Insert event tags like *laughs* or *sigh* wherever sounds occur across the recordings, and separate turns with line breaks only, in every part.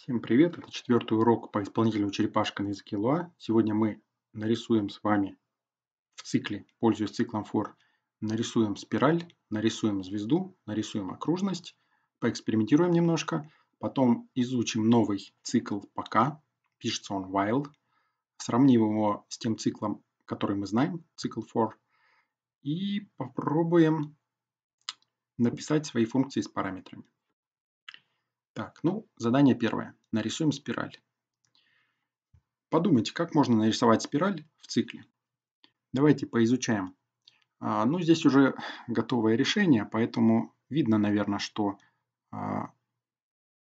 Всем привет! Это четвертый урок по исполнительному черепашка на языке Луа. Сегодня мы нарисуем с вами в цикле, пользуясь циклом for, нарисуем спираль, нарисуем звезду, нарисуем окружность, поэкспериментируем немножко, потом изучим новый цикл пока, пишется он while, сравним его с тем циклом, который мы знаем, цикл for, и попробуем написать свои функции с параметрами. Так, ну, задание первое. Нарисуем спираль. Подумайте, как можно нарисовать спираль в цикле. Давайте поизучаем. А, ну, здесь уже готовое решение, поэтому видно, наверное, что а,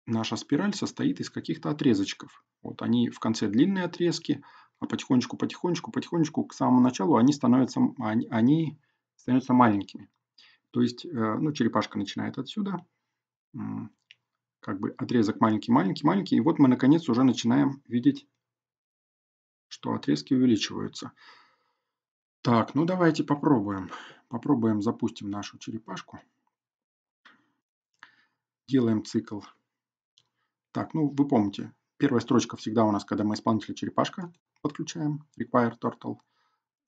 наша спираль состоит из каких-то отрезочков. Вот они в конце длинные отрезки, а потихонечку, потихонечку, потихонечку к самому началу они становятся, они, а, они становятся маленькими. То есть, э, ну, черепашка начинает отсюда, как бы отрезок маленький-маленький-маленький. И вот мы наконец уже начинаем видеть, что отрезки увеличиваются. Так, ну давайте попробуем. Попробуем запустим нашу черепашку. Делаем цикл. Так, ну вы помните, первая строчка всегда у нас, когда мы исполнителя черепашка подключаем, require turtle.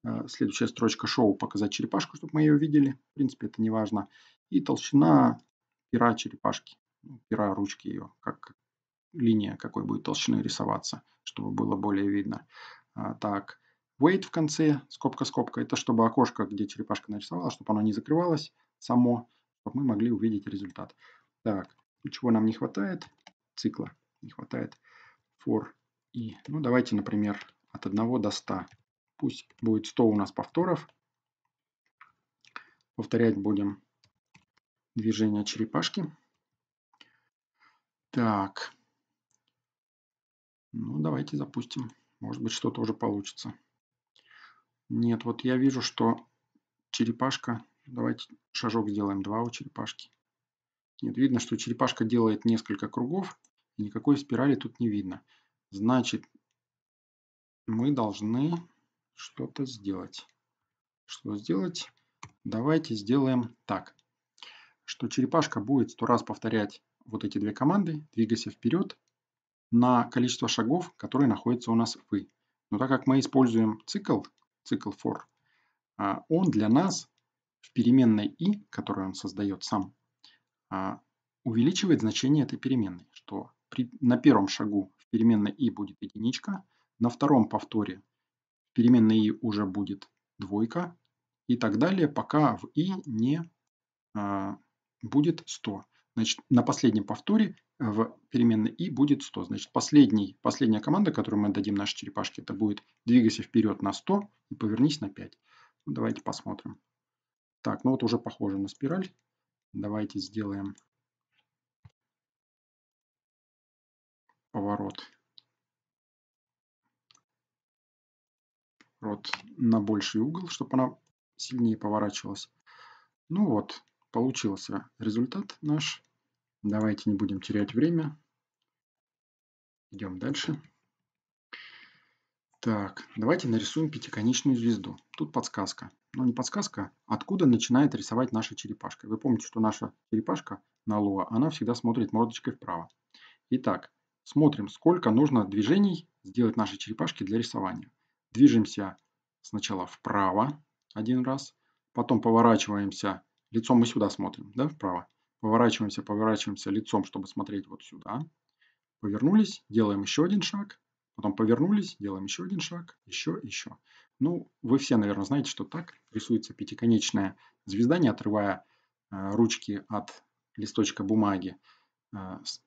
Э, следующая строчка show показать черепашку, чтобы мы ее видели. В принципе, это не важно. И толщина пера черепашки. Ну, пера ручки ее, как линия какой будет толщиной рисоваться, чтобы было более видно. А, так, weight в конце, скобка-скобка, это чтобы окошко, где черепашка нарисовала, чтобы оно не закрывалось само, чтобы мы могли увидеть результат. Так, ну, чего нам не хватает? Цикла не хватает. For и, ну давайте, например, от 1 до 100. Пусть будет 100 у нас повторов. Повторять будем движение черепашки. Так. Ну, давайте запустим. Может быть, что-то уже получится. Нет, вот я вижу, что черепашка... Давайте шажок сделаем. Два у черепашки. Нет, видно, что черепашка делает несколько кругов. И никакой спирали тут не видно. Значит, мы должны что-то сделать. Что сделать? Давайте сделаем так, что черепашка будет сто раз повторять вот эти две команды, двигайся вперед на количество шагов, которые находятся у нас в. Но так как мы используем цикл, цикл for, а, он для нас в переменной i, которую он создает сам, а, увеличивает значение этой переменной, что при, на первом шагу в переменной i будет единичка, на втором повторе в переменной i уже будет двойка и так далее, пока в i не а, будет 100. Значит, на последнем повторе э, в переменной i будет 100. Значит, последний, последняя команда, которую мы дадим нашей черепашке, это будет двигайся вперед на 100 и повернись на 5. Ну, давайте посмотрим. Так, ну вот уже
похоже на спираль. Давайте сделаем поворот вот, на больший угол, чтобы она сильнее поворачивалась.
Ну вот, получился результат наш. Давайте не будем терять время. Идем дальше. Так, давайте нарисуем пятиконечную звезду. Тут подсказка. но ну, не подсказка, откуда начинает рисовать наша черепашка. Вы помните, что наша черепашка на луа, она всегда смотрит мордочкой вправо. Итак, смотрим, сколько нужно движений сделать нашей черепашке для рисования. Движемся сначала вправо один раз, потом поворачиваемся, лицом мы сюда смотрим, да, вправо. Поворачиваемся, поворачиваемся лицом, чтобы смотреть вот сюда. Повернулись, делаем еще один шаг. Потом повернулись, делаем еще один шаг, еще, еще. Ну, вы все, наверное, знаете, что так рисуется пятиконечная звезда, не отрывая э, ручки от листочка бумаги э, с,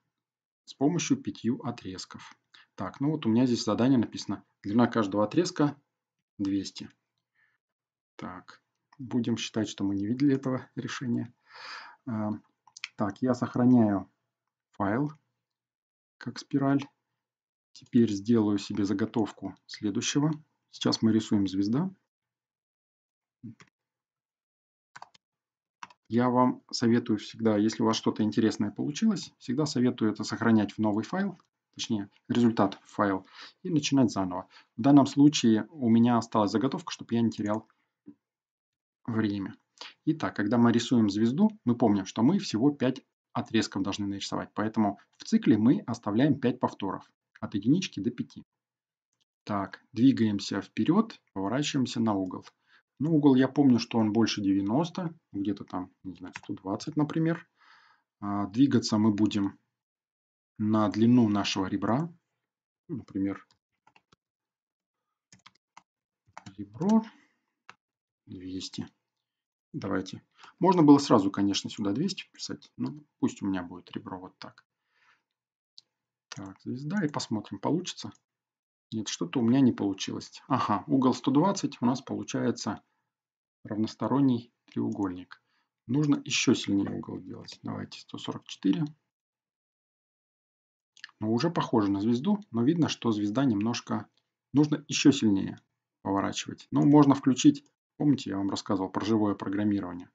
с помощью пятью отрезков. Так, ну вот у меня здесь задание написано. Длина каждого отрезка 200. Так, будем считать, что мы не видели этого решения. Э, так, я сохраняю файл как спираль. Теперь сделаю себе заготовку следующего. Сейчас мы рисуем звезда. Я вам советую всегда, если у вас что-то интересное получилось, всегда советую это сохранять в новый файл, точнее результат в файл, и начинать заново. В данном случае у меня осталась заготовка, чтобы я не терял время. Итак, когда мы рисуем звезду, мы помним, что мы всего 5 отрезков должны нарисовать. Поэтому в цикле мы оставляем 5 повторов. От единички до 5. Так, двигаемся вперед, поворачиваемся на угол. Ну, угол я помню, что он больше 90, где-то там, не знаю, 120, например. А, двигаться мы будем на длину нашего ребра. Например, ребро 200. Давайте. Можно было сразу, конечно, сюда 200 писать. Ну, пусть у меня будет ребро вот так. Так, звезда. И посмотрим, получится. Нет, что-то у меня не получилось. Ага, угол 120 у нас получается равносторонний треугольник. Нужно еще сильнее угол делать. Давайте 144. Ну, уже похоже на звезду, но видно, что звезда немножко... Нужно еще сильнее поворачивать. Ну, можно включить Помните, я вам рассказывал про живое программирование?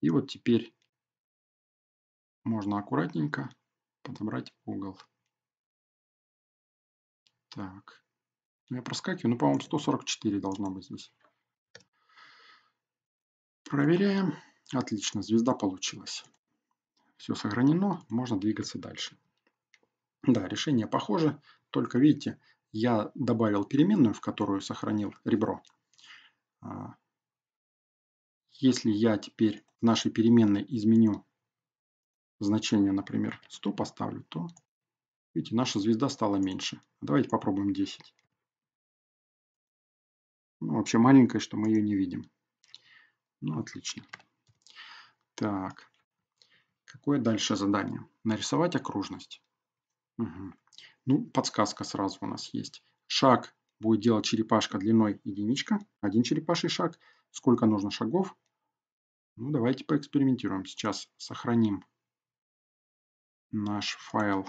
И вот теперь можно аккуратненько подобрать угол. Так. Я проскакиваю. Ну, по-моему, 144 должно быть здесь. Проверяем.
Отлично, звезда получилась. Все сохранено, можно двигаться дальше. Да, решение похоже, только видите, я добавил переменную, в которую сохранил ребро. А, если я теперь в нашей переменной изменю значение, например, 100 поставлю, то, видите, наша звезда стала меньше. Давайте попробуем 10. Ну, вообще маленькая, что мы ее не видим. Ну, отлично. Так. Какое дальше задание? Нарисовать окружность. Угу. Ну, подсказка сразу у нас есть. Шаг будет делать черепашка длиной единичка. Один черепаший шаг. Сколько нужно шагов? Ну, давайте
поэкспериментируем. Сейчас сохраним наш файл.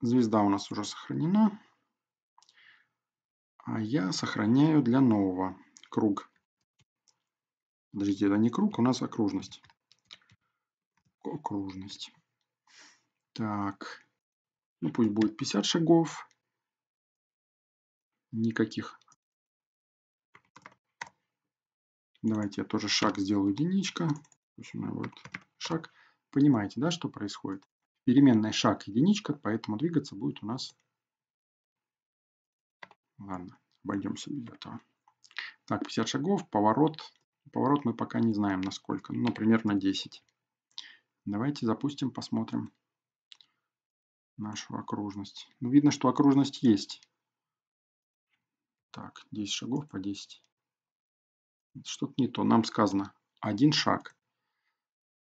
Звезда у нас уже сохранена. А я сохраняю для нового круг.
Подождите, это не круг, у нас окружность.
Окружность. Так. Ну, пусть будет 50 шагов. Никаких Давайте я тоже шаг сделаю единичка. вот шаг.
Понимаете, да, что происходит? Переменная шаг единичка, поэтому двигаться будет у нас... Ладно, обойдемся без этого. Так, 50 шагов, поворот. Поворот мы пока не знаем, насколько. Ну, например, на 10. Давайте запустим, посмотрим нашу окружность. Ну, видно, что окружность есть. Так, 10 шагов по 10 что-то не то. Нам сказано один шаг.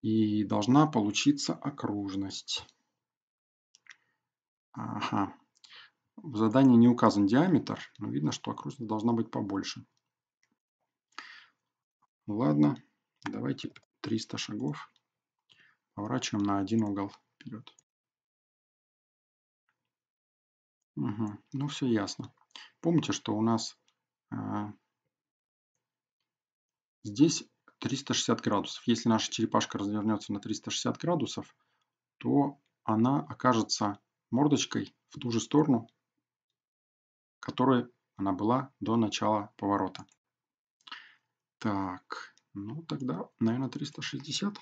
И должна получиться окружность. Ага. В задании не указан диаметр, но видно, что окружность должна быть побольше.
Ладно, давайте 300 шагов. Поворачиваем на один угол вперед. Угу. Ну, все ясно. Помните, что у нас а,
Здесь 360 градусов. Если наша черепашка развернется на 360 градусов, то она окажется мордочкой в ту же сторону, которой она была до начала поворота.
Так, ну тогда, наверное, 360.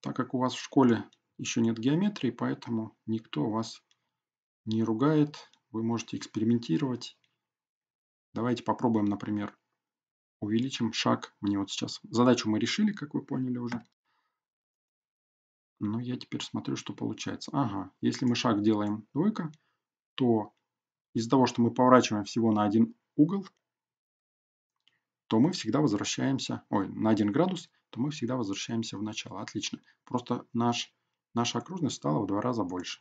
Так как у вас в школе еще нет
геометрии, поэтому никто вас не ругает. Вы можете экспериментировать Давайте попробуем, например, увеличим шаг. Мне вот сейчас задачу мы решили, как вы поняли уже. Но я теперь смотрю, что получается. Ага, если мы шаг делаем двойка, то из-за того, что мы поворачиваем всего на один угол, то мы всегда возвращаемся, ой, на один градус, то мы всегда возвращаемся в начало. Отлично. Просто наш, наша окружность стала в два раза больше.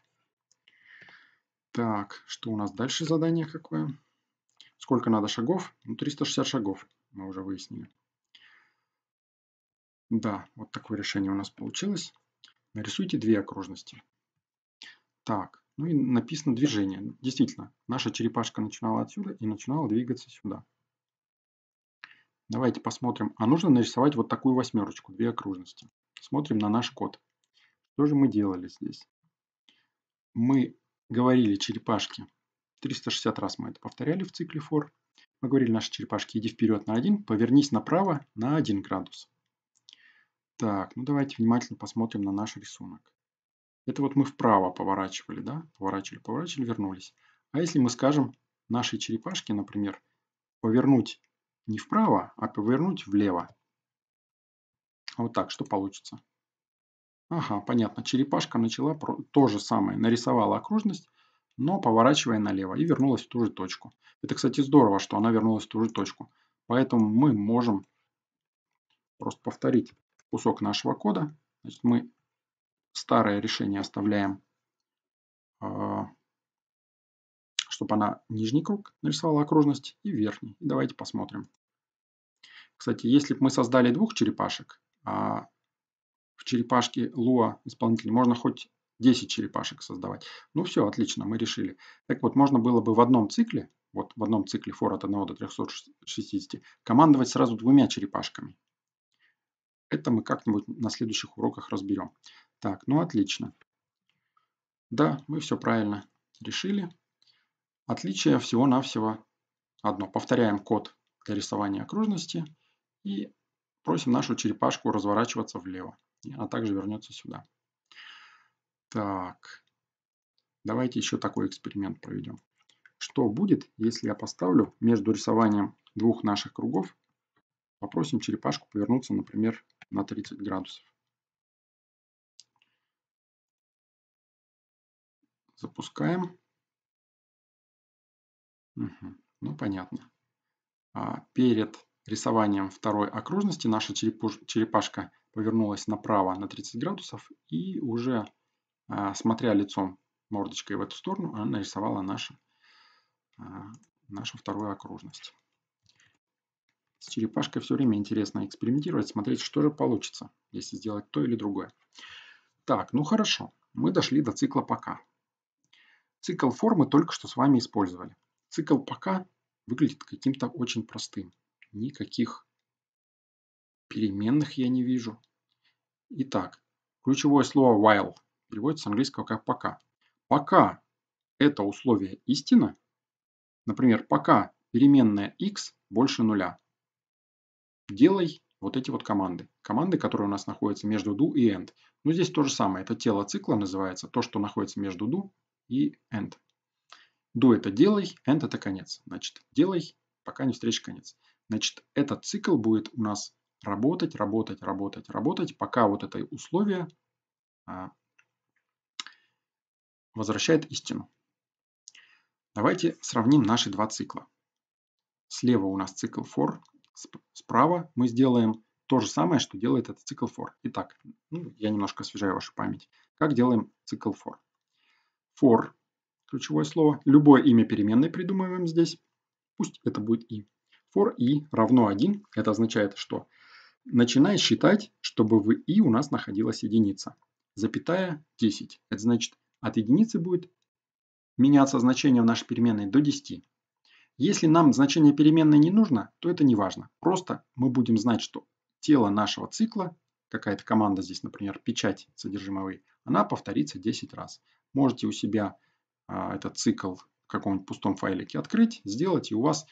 Так, что у нас дальше задание какое? Сколько надо шагов? Ну, 360 шагов, мы уже выяснили. Да, вот такое решение у нас получилось. Нарисуйте две окружности. Так, ну и написано движение. Действительно, наша черепашка начинала отсюда и начинала двигаться сюда. Давайте посмотрим. А нужно нарисовать вот такую восьмерочку, две окружности. Смотрим на наш код. Что же мы делали здесь? Мы говорили черепашке, 360 раз мы это повторяли в цикле for. Мы говорили нашей черепашке, иди вперед на 1, повернись направо на 1 градус. Так, ну давайте внимательно посмотрим на наш рисунок. Это вот мы вправо поворачивали, да? Поворачивали, поворачивали, вернулись. А если мы скажем нашей черепашке, например, повернуть не вправо, а повернуть влево. Вот так, что получится? Ага, понятно. Черепашка начала то же самое. Нарисовала окружность, но поворачивая налево и вернулась в ту же точку. Это, кстати, здорово, что она вернулась в ту же точку. Поэтому мы можем просто повторить кусок нашего кода. Значит, мы старое решение оставляем, а, чтобы она нижний круг нарисовала окружность и верхний. И давайте посмотрим. Кстати, если бы мы создали двух черепашек, а в черепашке Lua исполнитель можно хоть 10 черепашек создавать. Ну все, отлично, мы решили. Так вот, можно было бы в одном цикле, вот в одном цикле фор от 1 до 360, командовать сразу двумя черепашками. Это мы как-нибудь на следующих уроках разберем. Так, ну отлично. Да, мы все правильно решили. Отличие всего-навсего одно. Повторяем код для рисования окружности и просим нашу черепашку разворачиваться влево. Она также вернется сюда. Так. Давайте еще такой эксперимент проведем. Что будет, если я поставлю между рисованием двух наших кругов, попросим черепашку повернуться,
например, на 30 градусов. Запускаем. Угу. Ну, понятно. А перед рисованием второй окружности наша
черепашка повернулась направо на 30 градусов и уже а, смотря лицом, мордочкой в эту сторону, нарисовала нашу, а, нашу вторую окружность. С черепашкой все время интересно экспериментировать, смотреть, что же получится, если сделать то или другое. Так, ну хорошо, мы дошли до цикла «пока». Цикл формы только что с вами использовали. Цикл «пока» выглядит каким-то очень простым. Никаких переменных я не вижу. Итак, ключевое слово while переводится с английского как «пока». Пока это условие истина, например, пока переменная x больше нуля, делай вот эти вот команды. Команды, которые у нас находятся между do и end. Но ну, здесь то же самое. Это тело цикла называется, то, что находится между do и end. Do это делай, end это конец. Значит, делай, пока не встретишь конец. Значит, этот цикл будет у нас работать, работать, работать, работать, пока вот это условие а, возвращает истину. Давайте сравним наши два цикла. Слева у нас цикл for, справа мы сделаем то же самое, что делает этот цикл for. Итак, ну, я немножко освежаю вашу память. Как делаем цикл for? For, ключевое слово, любое имя переменной придумываем здесь, пусть это будет и. For и равно 1, это означает, что начинай считать, чтобы в и у нас находилась единица. Запятая 10, это значит от единицы будет меняться значение в нашей переменной до 10. Если нам значение переменной не нужно, то это не важно. Просто мы будем знать, что тело нашего цикла, какая-то команда здесь, например, печать содержимовой, она повторится 10 раз. Можете у себя а, этот цикл в каком-нибудь пустом файлике открыть, сделать, и у вас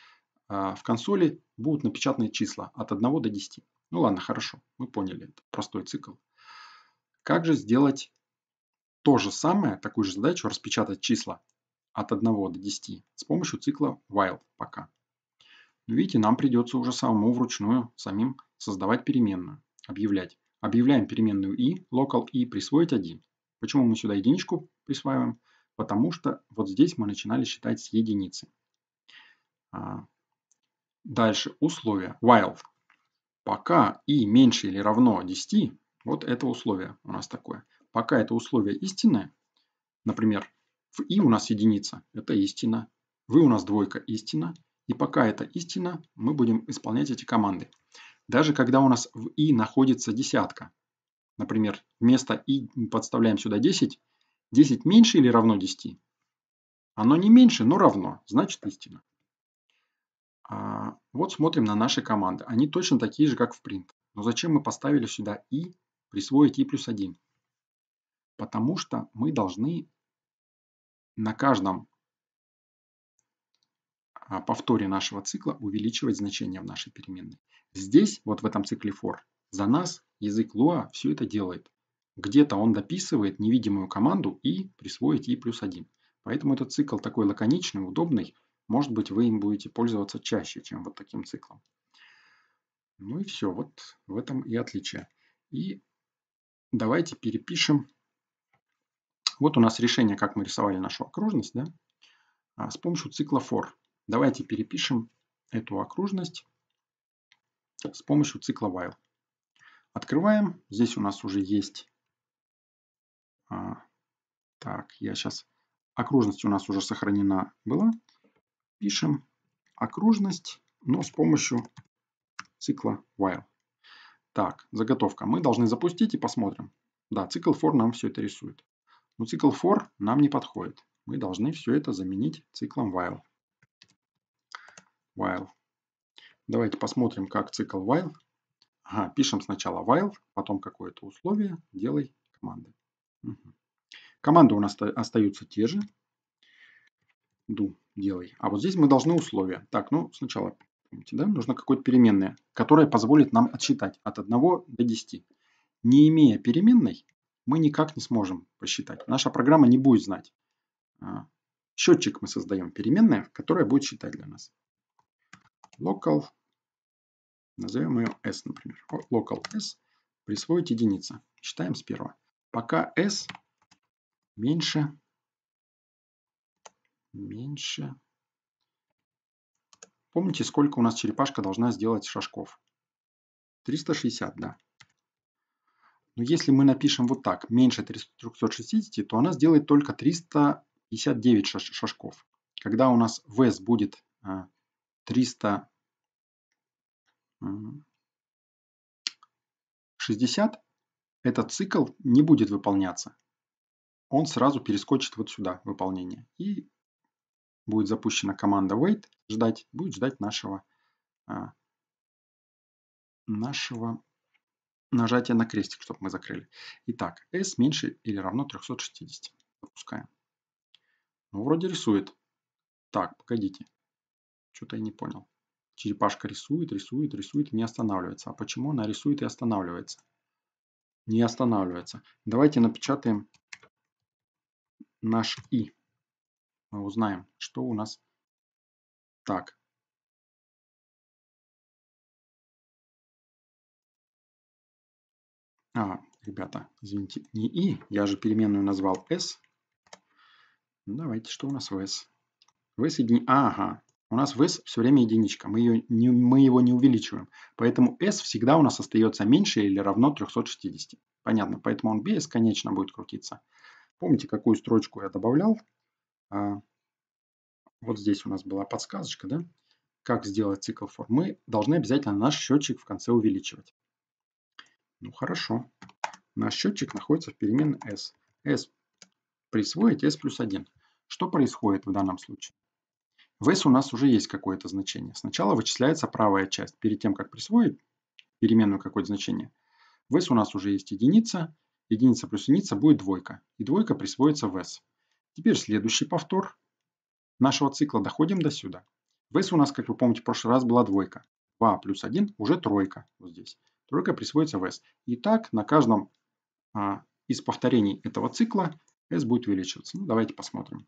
а, в консоли будут напечатаны числа от 1 до 10. Ну ладно, хорошо, мы поняли, это простой цикл. Как же сделать то же самое, такую же задачу распечатать числа от 1 до 10 с помощью цикла while пока. Но ну, видите, нам придется уже самому вручную самим создавать переменную, объявлять. Объявляем переменную i, local i, присвоить 1. Почему мы сюда единичку присваиваем? Потому что вот здесь мы начинали считать с единицы. А, дальше условие while. Пока i меньше или равно 10, вот это условие у нас такое. Пока это условие истинное, например, в и у нас единица, это истина, Вы у нас двойка, истина, и пока это истина, мы будем исполнять эти команды. Даже когда у нас в и находится десятка, например, вместо и подставляем сюда 10, 10 меньше или равно 10? Оно не меньше, но равно, значит истина. А вот смотрим на наши команды. Они точно такие же, как в print. Но зачем мы поставили сюда и, присвоить и плюс 1? Потому что мы должны на каждом а, повторе нашего цикла увеличивать значение в нашей переменной. Здесь, вот в этом цикле for, за нас язык Lua все это делает. Где-то он дописывает невидимую команду и присвоить и плюс один. Поэтому этот цикл такой лаконичный, удобный. Может быть, вы им будете пользоваться чаще, чем вот таким циклом. Ну и все, вот в этом и отличие. И давайте перепишем вот у нас решение, как мы рисовали нашу окружность, да, а, с помощью цикла for. Давайте перепишем эту окружность с помощью цикла while. Открываем. Здесь у нас уже есть... А, так, я сейчас... Окружность у нас уже сохранена была. Пишем окружность, но с помощью цикла while. Так, заготовка. Мы должны запустить и посмотрим. Да, цикл for нам все это рисует. Но цикл for нам не подходит. Мы должны все это заменить циклом while. While. Давайте посмотрим, как цикл while. Ага, пишем сначала while, потом какое-то условие, делай команды. Угу. Команды у нас остаются те же. Do, делай. А вот здесь мы должны условия. Так, ну сначала, помните, да, нужно какое-то переменное, которое позволит нам отсчитать от 1 до 10. Не имея переменной, мы никак не сможем посчитать. Наша программа не будет знать. А, счетчик мы создаем переменная, которая будет считать для нас. Local, назовем ее s, например. Local s, присвоить единица. Считаем с первого. Пока s меньше, меньше. Помните, сколько у нас черепашка должна сделать шажков? 360, да. Но если мы напишем вот так, меньше 360, то она сделает только 359 шажков. Когда у нас вес будет 360, э, этот цикл не будет выполняться. Он сразу перескочит вот сюда выполнение. И будет запущена команда wait, ждать, будет ждать нашего, э, нашего нажатие на крестик, чтобы мы закрыли. Итак, s меньше или равно 360. Запускаем. Ну, вроде рисует. Так, погодите. Что-то я не понял. Черепашка рисует, рисует, рисует и не останавливается. А почему она рисует и останавливается? Не останавливается. Давайте напечатаем
наш i. Мы узнаем, что у нас. Так, А, ребята, извините, не и, я же переменную назвал s.
Ну, давайте, что у нас в s? В s едини... Ага, у нас в s все время единичка, мы, ее не, мы его не увеличиваем. Поэтому s всегда у нас остается меньше или равно 360. Понятно, поэтому он бесконечно будет крутиться. Помните, какую строчку я добавлял? А, вот здесь у нас была подсказочка, да? Как сделать цикл for. Мы должны обязательно наш счетчик в конце увеличивать. Ну хорошо. Наш счетчик находится в переменной s. s присвоить s плюс 1. Что происходит в данном случае? В s у нас уже есть какое-то значение. Сначала вычисляется правая часть. Перед тем, как присвоить переменную какое-то значение, в s у нас уже есть единица. Единица плюс единица будет двойка. И двойка присвоится в s. Теперь следующий повтор нашего цикла. Доходим до сюда. В s у нас, как вы помните, в прошлый раз была двойка. 2 плюс 1 уже тройка вот здесь. Только присвоится в S. И так на каждом а, из повторений этого цикла S будет увеличиваться. Ну, давайте посмотрим.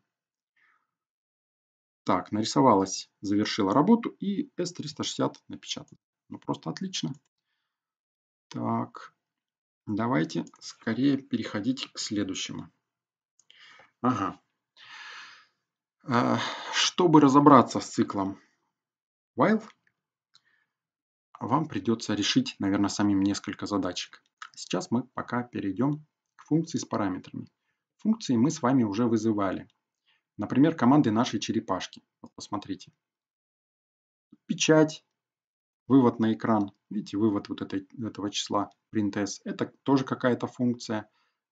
Так, нарисовалась, завершила работу и S360 напечатана. Ну, просто отлично. Так, давайте скорее переходить к следующему. Ага. А, чтобы разобраться с циклом while, вам придется решить, наверное, самим несколько задачек. Сейчас мы пока перейдем к функции с параметрами. Функции мы с вами уже вызывали. Например, команды нашей черепашки. Вот посмотрите. Печать, вывод на экран. Видите, вывод вот этой, этого числа printS. Это тоже какая-то функция.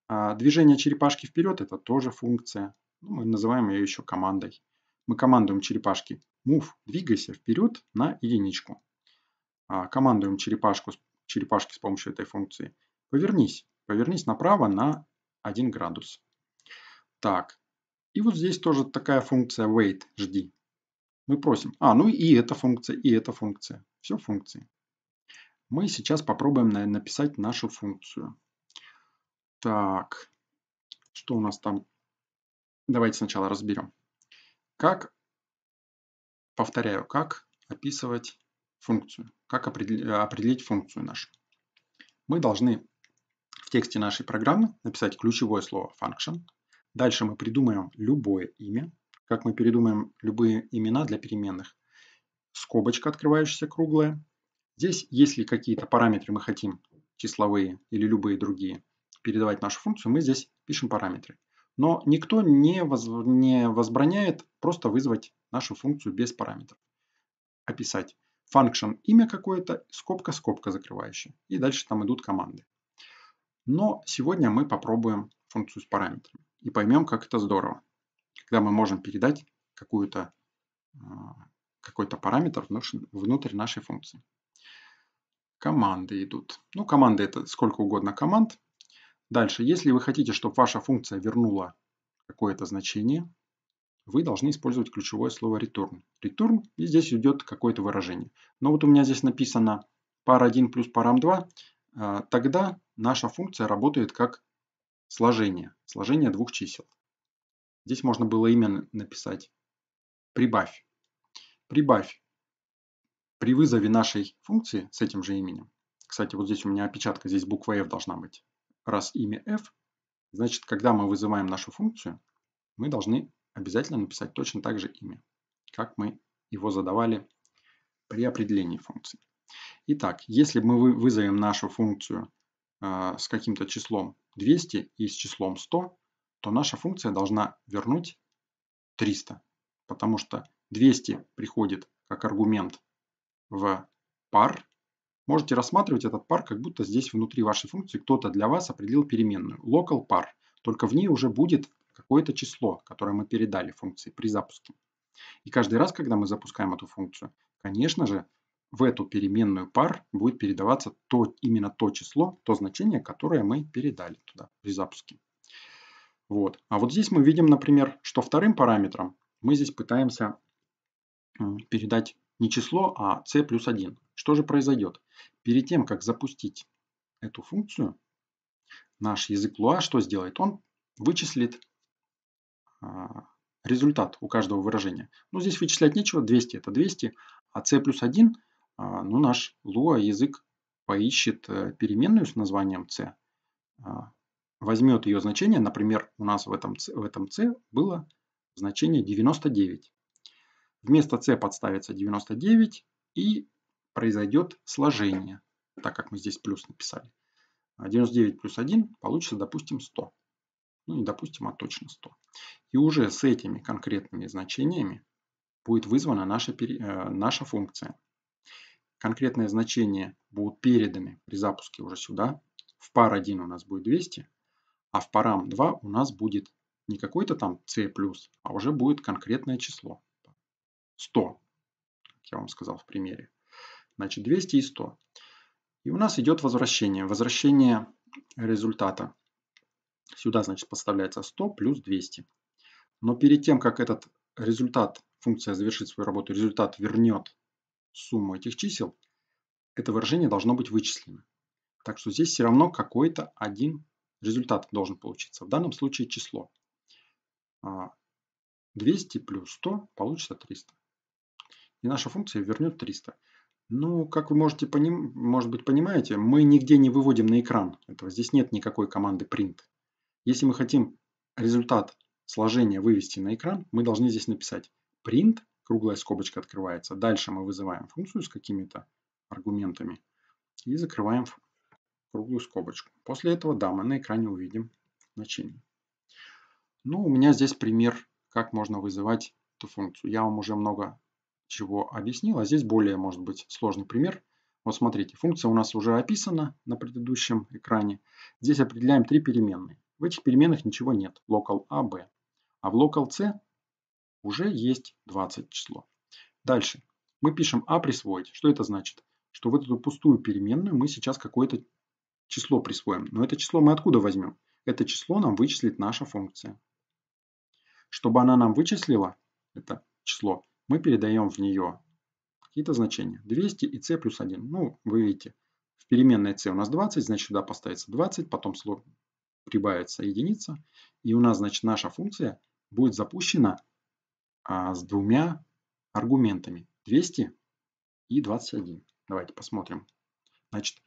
А движение черепашки вперед – это тоже функция. Ну, мы называем ее еще командой. Мы командуем черепашки move, двигайся вперед на единичку. А, командуем черепашку, черепашки с помощью этой функции. Повернись. Повернись направо на 1 градус. Так. И вот здесь тоже такая функция wait, жди. Мы просим. А, ну и эта функция, и эта функция. Все функции. Мы сейчас попробуем написать нашу функцию. Так. Что у нас там? Давайте сначала разберем. Как, повторяю, как описывать функцию. Как э, определить функцию нашу? Мы должны в тексте нашей программы написать ключевое слово function. Дальше мы придумаем любое имя, как мы передумаем любые имена для переменных. Скобочка открывающаяся круглая. Здесь, если какие-то параметры мы хотим, числовые или любые другие, передавать нашу функцию, мы здесь пишем параметры. Но никто не, воз... не возбраняет просто вызвать нашу функцию без параметров. Описать function имя какое-то, скобка, скобка закрывающая. И дальше там идут команды. Но сегодня мы попробуем функцию с параметрами и поймем, как это здорово, когда мы можем передать какую-то э, какой-то параметр внутрь нашей функции. Команды идут. Ну, команды это сколько угодно команд. Дальше, если вы хотите, чтобы ваша функция вернула какое-то значение, вы должны использовать ключевое слово return. Return, и здесь идет какое-то выражение. Но вот у меня здесь написано пар 1 плюс парам 2, э, тогда наша функция работает как сложение, сложение двух чисел. Здесь можно было именно написать прибавь. Прибавь при вызове нашей функции с этим же именем. Кстати, вот здесь у меня опечатка, здесь буква F должна быть. Раз имя F, значит, когда мы вызываем нашу функцию, мы должны обязательно написать точно так же имя, как мы его задавали при определении функции. Итак, если мы вызовем нашу функцию э, с каким-то числом 200 и с числом 100, то наша функция должна вернуть 300, потому что 200 приходит как аргумент в пар. Можете рассматривать этот пар, как будто здесь внутри вашей функции кто-то для вас определил переменную local par, только в ней уже будет какое-то число, которое мы передали функции при запуске. И каждый раз, когда мы запускаем эту функцию, конечно же, в эту переменную пар будет передаваться то, именно то число, то значение, которое мы передали туда при запуске. Вот. А вот здесь мы видим, например, что вторым параметром мы здесь пытаемся передать не число, а c плюс 1. Что же произойдет? Перед тем, как запустить эту функцию, наш язык Lua что сделает? Он вычислит а, результат у каждого выражения. Но ну, здесь вычислять нечего, 200 это 200, а c плюс 1, а, ну наш Lua язык поищет э, переменную с названием c, а, возьмет ее значение, например, у нас в этом, c, в этом c было значение 99. Вместо c подставится 99 и произойдет сложение, так как мы здесь плюс написали. 99 плюс 1 получится, допустим, 100 ну не допустим, а точно 100. И уже с этими конкретными значениями будет вызвана наша, э, наша функция. Конкретные значения будут переданы при запуске уже сюда. В пар 1 у нас будет 200, а в парам 2 у нас будет не какой-то там c+, а уже будет конкретное число. 100, как я вам сказал в примере. Значит, 200 и 100. И у нас идет возвращение. Возвращение результата Сюда, значит, подставляется 100 плюс 200. Но перед тем, как этот результат, функция завершит свою работу, результат вернет сумму этих чисел, это выражение должно быть вычислено. Так что здесь все равно какой-то один результат должен получиться. В данном случае число. 200 а, плюс 100 получится 300. И наша функция вернет 300. Ну, как вы можете поним... может быть понимаете, мы нигде не выводим на экран этого. Здесь нет никакой команды print. Если мы хотим результат сложения вывести на экран, мы должны здесь написать print, круглая скобочка открывается. Дальше мы вызываем функцию с какими-то аргументами и закрываем круглую скобочку. После этого, да, мы на экране увидим значение. Ну, у меня здесь пример, как можно вызывать эту функцию. Я вам уже много чего объяснил, а здесь более, может быть, сложный пример. Вот смотрите, функция у нас уже описана на предыдущем экране. Здесь определяем три переменные. В этих переменных ничего нет, local a, b. А в local c уже есть 20 число. Дальше. Мы пишем a «А» присвоить. Что это значит? Что в эту пустую переменную мы сейчас какое-то число присвоим. Но это число мы откуда возьмем? Это число нам вычислит наша функция. Чтобы она нам вычислила это число, мы передаем в нее какие-то значения. 200 и c плюс 1. Ну, вы видите, в переменной c у нас 20, значит сюда поставится 20, потом прибавится единица, и у нас, значит, наша функция будет запущена а, с двумя аргументами 200 и 21. Давайте посмотрим. Значит,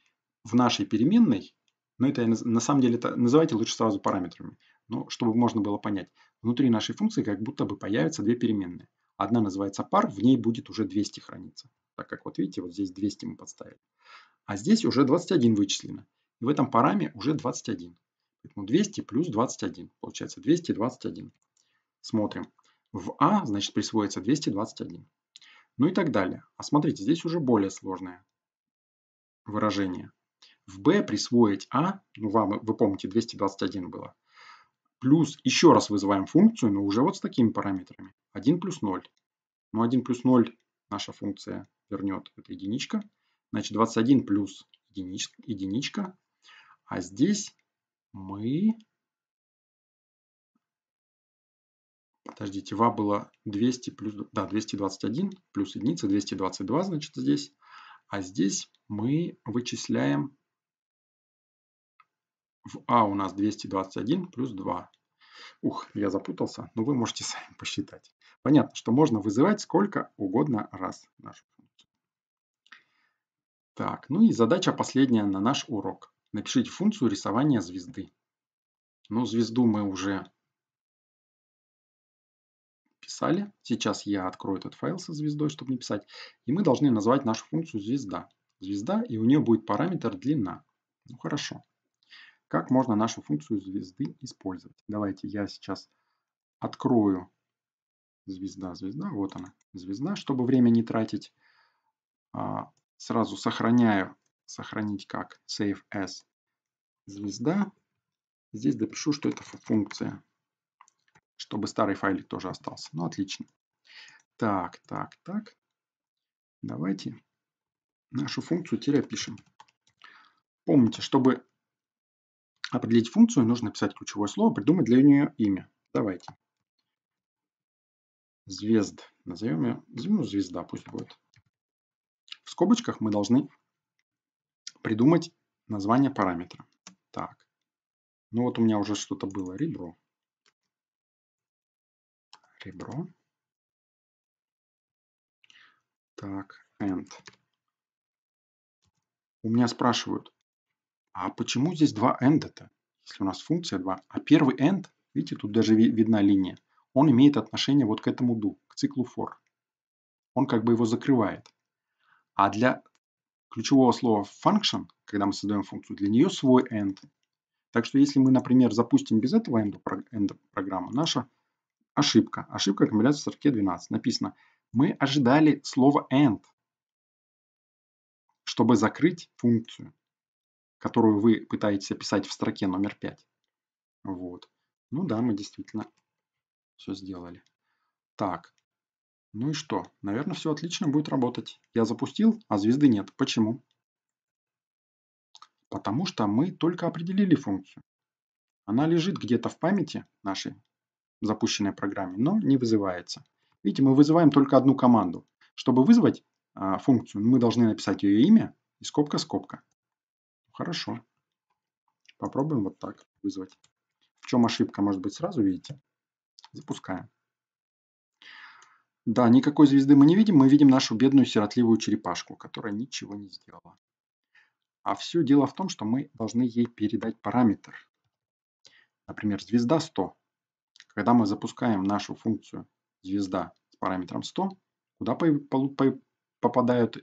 в нашей переменной, но ну это на самом деле это, называйте лучше сразу параметрами, но чтобы можно было понять, внутри нашей функции как будто бы появятся две переменные. Одна называется пар, в ней будет уже 200 храниться, так как вот видите, вот здесь 200 мы подставили. А здесь уже 21 вычислено. И в этом параме уже 21. Поэтому ну, 200 плюс 21. Получается 221. Смотрим. В А, значит, присвоится 221. Ну и так далее. А смотрите, здесь уже более сложное выражение. В Б присвоить А, ну вам, вы помните, 221 было. Плюс еще раз вызываем функцию, но уже вот с такими параметрами. 1 плюс 0. Ну 1 плюс 0 наша функция вернет, это единичка. Значит 21 плюс единичка. единичка. А здесь мы... Подождите, ва было 200 плюс... Да, 221 плюс единица, 222, значит, здесь. А здесь мы вычисляем... В а у нас 221 плюс 2. Ух, я запутался, но вы можете *laughs* сами посчитать. Понятно, что можно вызывать сколько угодно раз нашу функцию. Так, ну и задача последняя на наш урок напишите функцию рисования звезды. Но ну, звезду мы уже писали. Сейчас я открою этот файл со звездой, чтобы не писать. И мы должны назвать нашу функцию звезда. Звезда, и у нее будет параметр длина. Ну хорошо. Как можно нашу функцию звезды использовать? Давайте я сейчас открою звезда, звезда. Вот она, звезда. Чтобы время не тратить, а, сразу сохраняю сохранить как save as звезда. Здесь допишу, что это функция, чтобы старый файлик тоже остался. Ну, отлично. Так, так, так. Давайте нашу функцию теперь опишем Помните, чтобы определить функцию, нужно написать ключевое слово, придумать для нее имя. Давайте. Звезд. Назовем ее ну, звезда, пусть будет. В скобочках мы должны придумать название
параметра. Так, ну вот у меня уже что-то было, ребро. Ребро. Так, end. У меня спрашивают,
а почему здесь два end-то, если у нас функция 2? А первый end, видите, тут даже видна линия, он имеет отношение вот к этому do, к циклу for. Он как бы его закрывает. А для ключевого слова function, когда мы создаем функцию, для нее свой end. Так что если мы, например, запустим без этого end, end программу, наша ошибка, ошибка компиляции в строке 12, написано, мы ожидали слово end, чтобы закрыть функцию, которую вы пытаетесь описать в строке номер 5. Вот. Ну да, мы действительно все сделали. Так, ну и что? Наверное, все отлично будет работать. Я запустил, а звезды нет. Почему? Потому что мы только определили функцию. Она лежит где-то в памяти нашей запущенной программе, но не вызывается. Видите, мы вызываем только одну команду. Чтобы вызвать а, функцию, мы должны написать ее имя и скобка-скобка. Хорошо. Попробуем вот так вызвать. В чем ошибка, может быть, сразу видите? Запускаем. Да, никакой звезды мы не видим, мы видим нашу бедную сиротливую черепашку, которая ничего не сделала. А все дело в том, что мы должны ей передать параметр. Например, звезда 100. Когда мы запускаем нашу функцию звезда с параметром 100, куда попадают,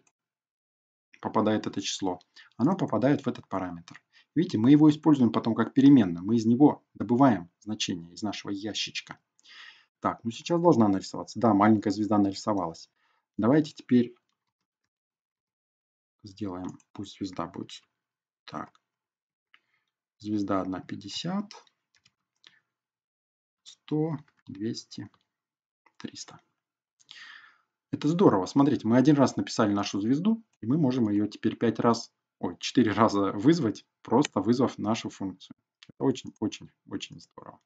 попадает это число? Оно попадает в этот параметр. Видите, мы его используем потом как переменную. Мы из него добываем значение из нашего ящичка. Так, ну сейчас должна нарисоваться. Да, маленькая звезда нарисовалась. Давайте теперь
сделаем, пусть звезда будет. Так, звезда 1, 50, 100,
200, 300. Это здорово. Смотрите, мы один раз написали нашу звезду, и мы можем ее теперь 5 раз, ой, 4 раза вызвать, просто вызвав нашу функцию. Это очень-очень-очень здорово.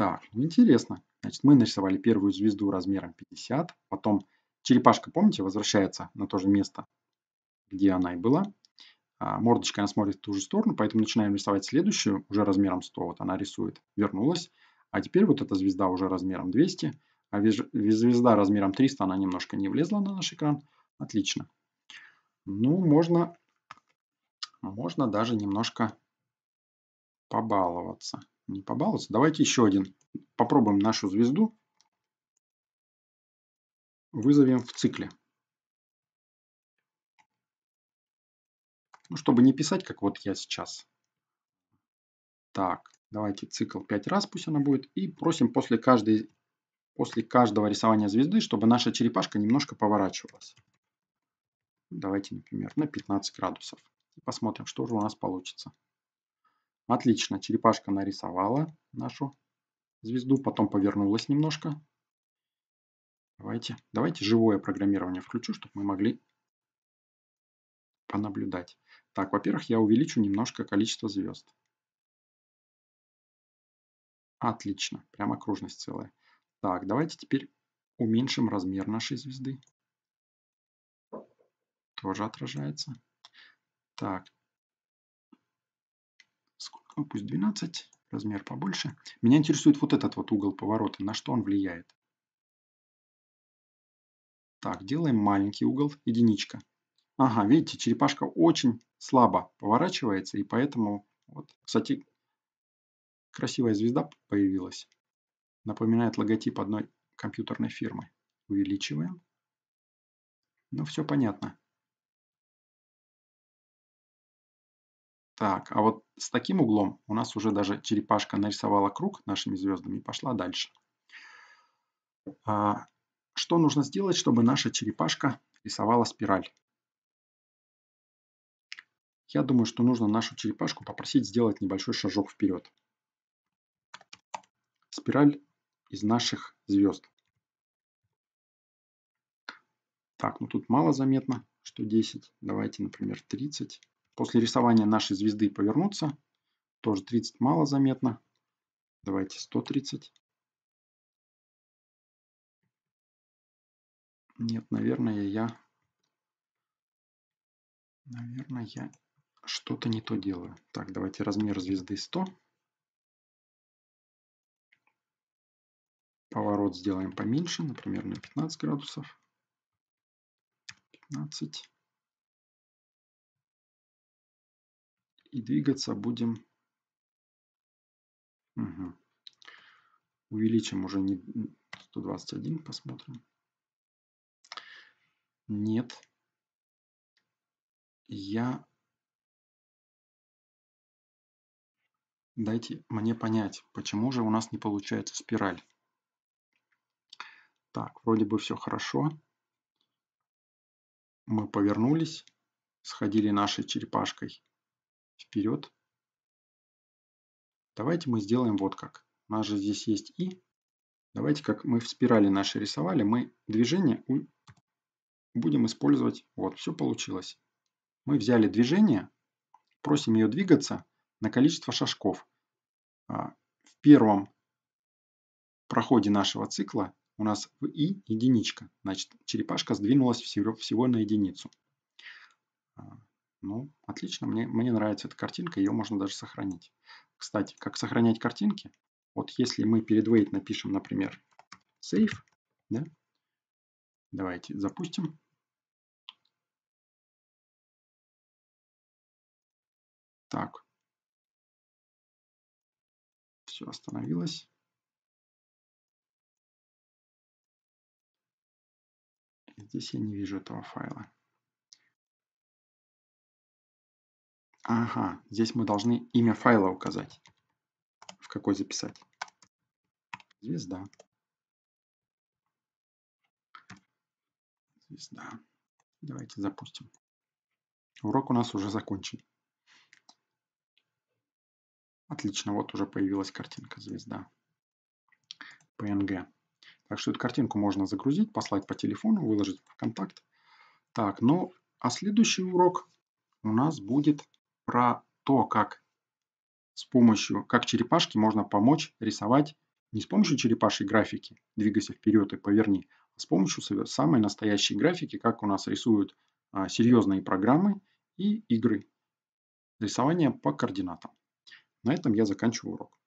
Так, ну, интересно. Значит, мы нарисовали первую звезду размером 50, потом черепашка, помните, возвращается на то же место, где она и была. А мордочкой она смотрит в ту же сторону, поэтому начинаем рисовать следующую, уже размером 100. Вот она рисует, вернулась. А теперь вот эта звезда уже размером 200, а звезда размером 300, она немножко не влезла на наш экран. Отлично. Ну, можно, можно даже немножко побаловаться не побаловаться. Давайте еще один.
Попробуем нашу звезду. Вызовем в цикле. Ну, чтобы не писать, как вот я сейчас. Так, давайте цикл 5 раз пусть она будет.
И просим после, каждой, после каждого рисования звезды, чтобы наша черепашка немножко поворачивалась. Давайте, например, на 15 градусов. посмотрим, что же у нас получится. Отлично, черепашка нарисовала нашу звезду, потом повернулась немножко. Давайте, давайте живое программирование
включу, чтобы мы могли понаблюдать. Так, во-первых, я увеличу немножко количество звезд. Отлично,
прям окружность целая. Так, давайте теперь уменьшим размер нашей звезды.
Тоже отражается. Так, ну пусть 12, размер побольше. Меня интересует вот этот вот угол поворота, на что он влияет. Так,
делаем маленький угол, единичка. Ага, видите, черепашка очень слабо поворачивается, и поэтому, вот, кстати, красивая звезда появилась.
Напоминает логотип одной компьютерной фирмы. Увеличиваем. Ну, все понятно. Так, а вот с таким углом у нас уже даже черепашка нарисовала круг нашими звездами
и пошла дальше. А, что нужно сделать, чтобы наша черепашка рисовала спираль? Я думаю, что нужно нашу черепашку попросить сделать небольшой шажок вперед. Спираль из наших звезд. Так, ну тут мало заметно, что 10. Давайте, например, 30. После рисования нашей
звезды повернуться. Тоже 30 мало заметно. Давайте 130. Нет, наверное, я... Наверное, я что-то не то делаю. Так, давайте размер звезды 100. Поворот сделаем поменьше, например, на 15 градусов. 15. И двигаться будем... Угу. Увеличим уже не 121, посмотрим. Нет. Я... Дайте мне понять, почему же у нас не получается
спираль. Так, вроде бы все хорошо. Мы повернулись, сходили нашей черепашкой вперед. Давайте мы сделаем вот как. У нас же здесь есть и. Давайте, как мы в спирали наши рисовали, мы движение будем использовать. Вот, все получилось. Мы взяли движение, просим ее двигаться на количество шажков. А, в первом проходе нашего цикла у нас в и единичка. Значит, черепашка сдвинулась всего, всего на единицу. А, ну, отлично, мне, мне нравится эта картинка, ее можно даже сохранить. Кстати, как сохранять картинки? Вот если мы перед
wait напишем, например, save, да? давайте запустим. Так, все остановилось. Здесь я не вижу этого файла. Ага, здесь мы должны имя файла указать, в какой записать. Звезда. Звезда. Давайте запустим. Урок у нас уже закончен.
Отлично, вот уже появилась картинка звезда. PNG. Так что эту картинку можно загрузить, послать по телефону, выложить в контакт. Так, ну а следующий урок у нас будет про то, как с помощью, как черепашки можно помочь рисовать не с помощью черепашьей графики, двигайся вперед и поверни, а с помощью самой настоящей графики, как у нас рисуют а, серьезные программы и игры. Рисование по координатам. На этом я заканчиваю урок.